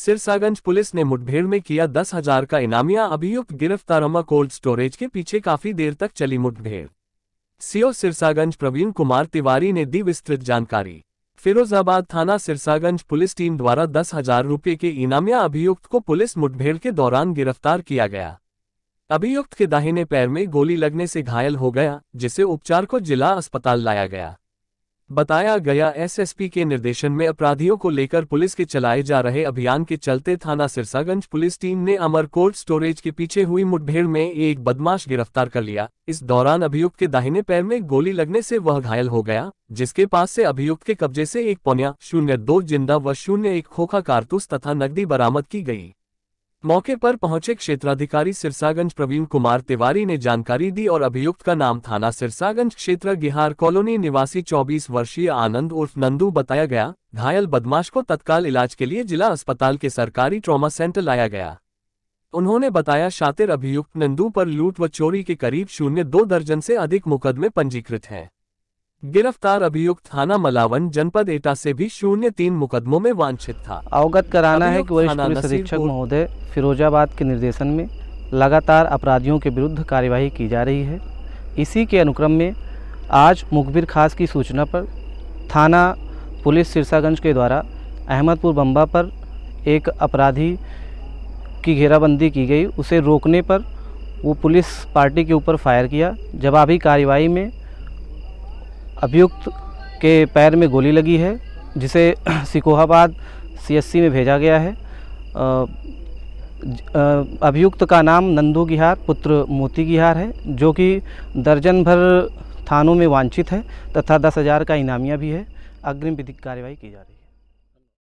Sirsaganj police ने मुठभेड़ में किया दस हजार का इनामिया अभियुक्त गिरफ्तारमा कोल्ड स्टोरेज के पीछे काफी देर तक चली मुठभेड़ सीओ सिरसागंज प्रवीण कुमार तिवारी ने दी विस्तृत जानकारी फिरोजाबाद थाना सिरसागंज पुलिस टीम द्वारा दस हजार रुपये के इनामिया अभियुक्त को पुलिस मुठभेड़ के दौरान गिरफ्तार किया गया अभियुक्त के दाहिने पैर में गोली लगने से घायल हो गया जिसे उपचार को जिला अस्पताल लाया गया बताया गया एसएसपी के निर्देशन में अपराधियों को लेकर पुलिस के चलाए जा रहे अभियान के चलते थाना सिरसागंज पुलिस टीम ने अमरकोट स्टोरेज के पीछे हुई मुठभेड़ में एक बदमाश गिरफ्तार कर लिया इस दौरान अभियुक्त के दाहिने पैर में गोली लगने से वह घायल हो गया जिसके पास से अभियुक्त के कब्जे से एक पौनिया शून्य दो जिंदा व शून्य एक खोखा कारतूस तथा नकदी बरामद की गयी मौके पर पहुंचे क्षेत्राधिकारी सिरसागंज प्रवीण कुमार तिवारी ने जानकारी दी और अभियुक्त का नाम थाना सिरसागंज क्षेत्र गिहार कॉलोनी निवासी 24 वर्षीय आनंद उर्फ नंदू बताया गया घायल बदमाश को तत्काल इलाज के लिए जिला अस्पताल के सरकारी ट्रॉमा सेंटर लाया गया उन्होंने बताया शातिर अभियुक्त नंदू पर लूट व चोरी के करीब शून्य दो दर्जन से अधिक मुकदमे पंजीकृत हैं गिरफ्तार अभियुक्त थाना मलावन जनपद एटा से भी शून्य तीन मुकदमों में वांछित था अवगत कराना है कि वरिष्ठ पुलिस अधीक्षक महोदय फिरोजाबाद के निर्देशन में लगातार अपराधियों के विरुद्ध कार्यवाही की जा रही है इसी के अनुक्रम में आज मुखबिर खास की सूचना पर थाना पुलिस सिरसागंज के द्वारा अहमदपुर बम्बा पर एक अपराधी की घेराबंदी की गई उसे रोकने पर वो पुलिस पार्टी के ऊपर फायर किया जवाबी कार्रवाई में अभियुक्त के पैर में गोली लगी है जिसे सिकोहाबाद सीएससी में भेजा गया है अभियुक्त का नाम नंदू गिहार पुत्र मोती गिहार है जो कि दर्जन भर थानों में वांछित है तथा दस हज़ार का इनामिया भी है अग्रिम विधिक कार्यवाही की जा रही है